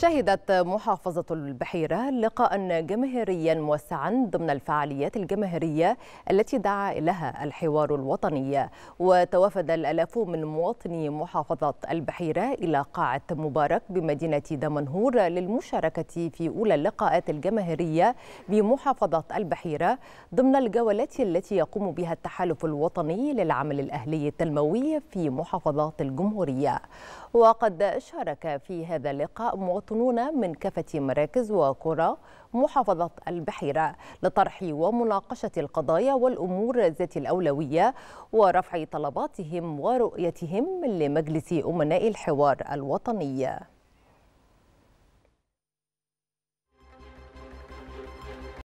شهدت محافظة البحيرة لقاء جماهيريا موسعا ضمن الفعاليات الجماهيرية التي دعا لها الحوار الوطني وتوافد الألاف من مواطني محافظة البحيرة إلى قاعة مبارك بمدينة دمنهور للمشاركة في أولى اللقاءات الجماهيرية بمحافظة البحيرة ضمن الجولات التي يقوم بها التحالف الوطني للعمل الأهلي التنموي في محافظات الجمهورية وقد شارك في هذا اللقاء مواطن المواطنون من كافة مراكز وقرى محافظة البحيرة لطرح ومناقشة القضايا والأمور ذات الأولوية ورفع طلباتهم ورؤيتهم لمجلس أمناء الحوار الوطني